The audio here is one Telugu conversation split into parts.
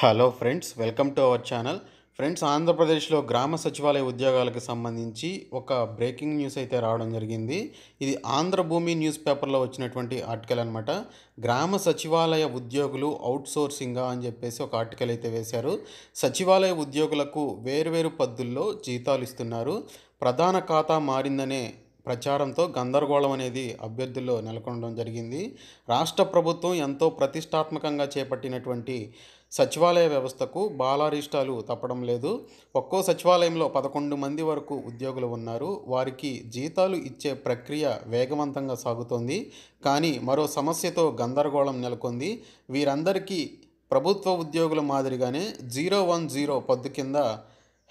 hello friends welcome to our channel friends ఆంధ్రప్రదేశ్లో గ్రామ సచివాలయ ఉద్యోగాలకు సంబంధించి ఒక బ్రేకింగ్ న్యూస్ అయితే రావడం జరిగింది ఇది ఆంధ్రభూమి న్యూస్ పేపర్లో వచ్చినటువంటి ఆర్టికల్ అనమాట గ్రామ సచివాలయ ఉద్యోగులు అవుట్సోర్సింగా అని చెప్పేసి ఒక ఆర్టికల్ అయితే వేశారు సచివాలయ ఉద్యోగులకు వేరువేరు పద్ధుల్లో జీతాలు ఇస్తున్నారు ప్రధాన ఖాతా మారిందనే ప్రచారంతో గందరగోళం అనేది అభ్యర్థుల్లో నెలకొనడం జరిగింది రాష్ట్ర ప్రభుత్వం ఎంతో ప్రతిష్టాత్మకంగా చేపట్టినటువంటి సచివాలయ వ్యవస్థకు బాలారిష్టాలు తప్పడం లేదు ఒక్కో సచివాలయంలో పదకొండు మంది వరకు ఉద్యోగులు ఉన్నారు వారికి జీతాలు ఇచ్చే ప్రక్రియ వేగవంతంగా సాగుతోంది కానీ మరో సమస్యతో గందరగోళం నెలకొంది వీరందరికీ ప్రభుత్వ ఉద్యోగుల మాదిరిగానే జీరో వన్ జీరో పద్దు కింద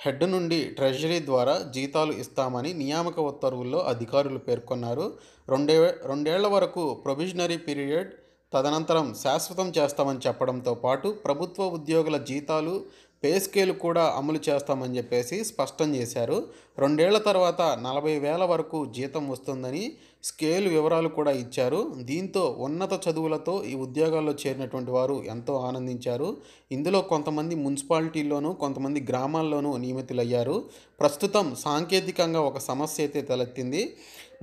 హెడ్ నుండి ట్రెజరీ ద్వారా జీతాలు ఇస్తామని నియామక ఉత్తర్వుల్లో అధికారులు పేర్కొన్నారు రెండే రెండేళ్ల వరకు ప్రొవిజనరీ పీరియడ్ తదనంతరం శాశ్వతం చేస్తామని చెప్పడంతో పాటు ప్రభుత్వ ఉద్యోగుల జీతాలు పే స్కేల్ కూడా అమలు చేస్తామని చెప్పేసి స్పష్టం చేశారు రెండేళ్ల తర్వాత నలభై వేల వరకు జీతం వస్తుందని స్కేల్ వివరాలు కూడా ఇచ్చారు దీంతో ఉన్నత చదువులతో ఈ ఉద్యోగాల్లో చేరినటువంటి వారు ఎంతో ఆనందించారు ఇందులో కొంతమంది మున్సిపాలిటీల్లోనూ కొంతమంది గ్రామాల్లోనూ నియమితులయ్యారు ప్రస్తుతం సాంకేతికంగా ఒక సమస్య అయితే తలెత్తింది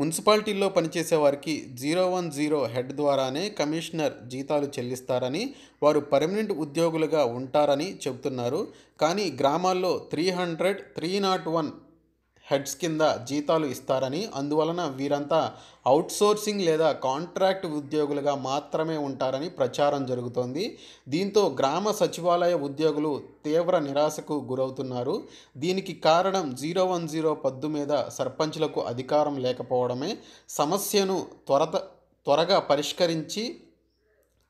మున్సిపాలిటీల్లో పనిచేసే వారికి జీరో వన్ జీరో హెడ్ ద్వారానే కమిషనర్ జీతాలు చెల్లిస్తారని వారు పర్మనెంట్ ఉద్యోగులుగా ఉంటారని చెబుతున్నారు కానీ గ్రామాల్లో three hundred three not one heads కింద జీతాలు ఇస్తారని అందువలన వీరంతా అవుట్సోర్సింగ్ లేదా కాంట్రాక్ట్ ఉద్యోగులుగా మాత్రమే ఉంటారని ప్రచారం జరుగుతోంది దీంతో గ్రామ సచివాలయ ఉద్యోగులు తీవ్ర నిరాశకు గురవుతున్నారు దీనికి కారణం జీరో వన్ జీరో పద్దు మీద సర్పంచ్లకు అధికారం లేకపోవడమే సమస్యను త్వరత త్వరగా పరిష్కరించి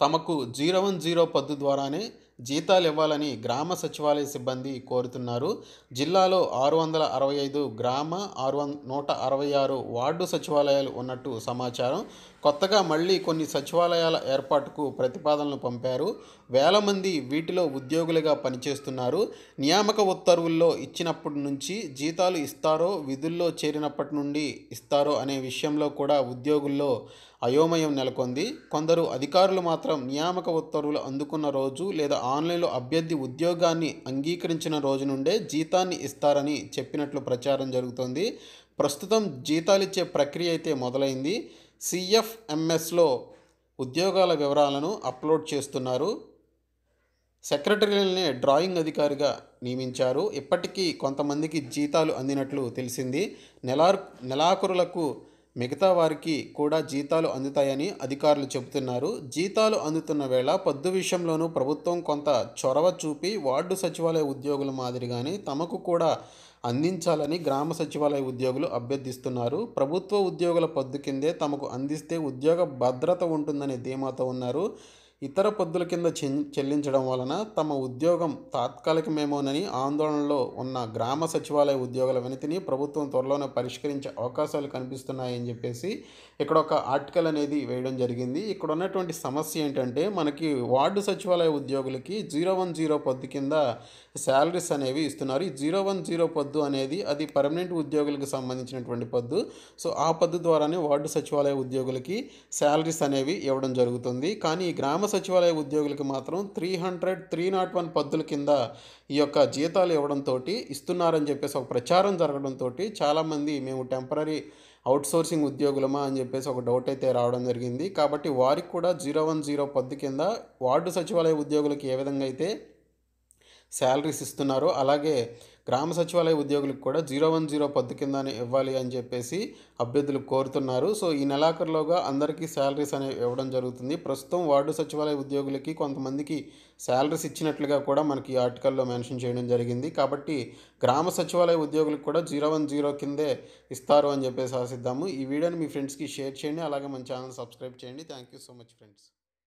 తమకు జీరో వన్ జీరో పద్దు ద్వారానే జీతాలు ఇవ్వాలని గ్రామ సచివాలయ సిబ్బంది కోరుతున్నారు జిల్లాలో ఆరు వందల అరవై ఐదు గ్రామ ఆరు వంద నూట అరవై ఆరు వార్డు సచివాలయాలు ఉన్నట్టు సమాచారం కొత్తగా మళ్ళీ కొన్ని సచివాలయాల ఏర్పాటుకు ప్రతిపాదనలు పంపారు వేల మంది వీటిలో ఉద్యోగులుగా పనిచేస్తున్నారు నియామక ఉత్తర్వుల్లో ఇచ్చినప్పటి నుంచి జీతాలు ఇస్తారో విధుల్లో చేరినప్పటి నుండి ఇస్తారో అనే విషయంలో కూడా ఉద్యోగుల్లో అయోమయం నెలకొంది కొందరు అధికారులు మాత్రం నియామక ఉత్తర్వులు అందుకున్న రోజు లేదా ఆన్లైన్లో అభ్యర్థి ఉద్యోగాన్ని అంగీకరించిన రోజు నుండే జీతాన్ని ఇస్తారని చెప్పినట్లు ప్రచారం జరుగుతోంది ప్రస్తుతం జీతాలిచ్చే ప్రక్రియ అయితే మొదలైంది సిఎఫ్ఎంఎస్లో ఉద్యోగాల వివరాలను అప్లోడ్ చేస్తున్నారు సెక్రటరీలనే డ్రాయింగ్ అధికారిగా నియమించారు ఇప్పటికీ కొంతమందికి జీతాలు అందినట్లు తెలిసింది నెలా నెలాఖరులకు మిగతా వారికి కూడా జీతాలు అందుతాయని అధికారులు చెబుతున్నారు జీతాలు అందుతున్న వేళ పద్దు విషయంలోనూ ప్రభుత్వం కొంత చొరవ చూపి వార్డు సచివాలయ ఉద్యోగుల మాదిరిగానే తమకు కూడా అందించాలని గ్రామ సచివాలయ ఉద్యోగులు అభ్యర్థిస్తున్నారు ప్రభుత్వ ఉద్యోగుల పద్దు కిందే తమకు అందిస్తే ఉద్యోగ భద్రత ఉంటుందనే ధీమాతో ఉన్నారు ఇతర పద్దుల కింద చెల్లించడం వలన తమ ఉద్యోగం తాత్కాలికమేమోనని ఆందోళనలో ఉన్న గ్రామ సచివాలయ ఉద్యోగుల వినతిని ప్రభుత్వం త్వరలోనే పరిష్కరించే అవకాశాలు కనిపిస్తున్నాయని చెప్పేసి ఇక్కడ ఒక ఆర్టికల్ అనేది వేయడం జరిగింది ఇక్కడ ఉన్నటువంటి సమస్య ఏంటంటే మనకి వార్డు సచివాలయ ఉద్యోగులకి జీరో వన్ జీరో పద్దు కింద శాలరీస్ అనేవి ఇస్తున్నారు ఈ జీరో వన్ జీరో పద్దు అనేది అది పర్మనెంట్ ఉద్యోగులకు సంబంధించినటువంటి పద్దు సో ఆ పద్దు ద్వారానే వార్డు సచివాలయ ఉద్యోగులకి శాలరీస్ అనేవి ఇవ్వడం జరుగుతుంది కానీ ఈ గ్రామ సచివాలయ ఉద్యోగులకి మాత్రం three hundred three not one పద్దుల కింద ఈ యొక్క జీతాలు ఇవ్వడంతో ఇస్తున్నారని చెప్పేసి ఒక ప్రచారం జరగడంతో చాలామంది మేము టెంపరీ అవుట్సోర్సింగ్ ఉద్యోగులమా అని చెప్పేసి ఒక డౌట్ అయితే రావడం జరిగింది కాబట్టి వారికి కూడా జీరో వన్ జీరో పద్దు కింద వార్డు సచివాలయ ఉద్యోగులకి ఏ విధంగా అయితే శాలరీస్ ఇస్తున్నారు అలాగే గ్రామ సచివాలయ ఉద్యోగులకు కూడా జీరో వన్ జీరో పద్దు కింద ఇవ్వాలి అని చెప్పేసి అభ్యర్థులు కోరుతున్నారు సో ఈ నెలాఖరులోగా అందరికీ శాలరీస్ అనేవి ఇవ్వడం జరుగుతుంది ప్రస్తుతం వార్డు సచివాలయ ఉద్యోగులకి కొంతమందికి శాలరీస్ ఇచ్చినట్లుగా కూడా మనకి ఆర్టికల్లో మెన్షన్ చేయడం జరిగింది కాబట్టి గ్రామ సచివాలయ ఉద్యోగులకు కూడా జీరో వన్ జీరో కిందే ఇస్తారు అని చెప్పేసి ఆశిద్దాము ఈ వీడియోని మీ ఫ్రెండ్స్కి షేర్ చేయండి అలాగే మన ఛానల్ సబ్స్క్రైబ్ చేయండి thank you so much friends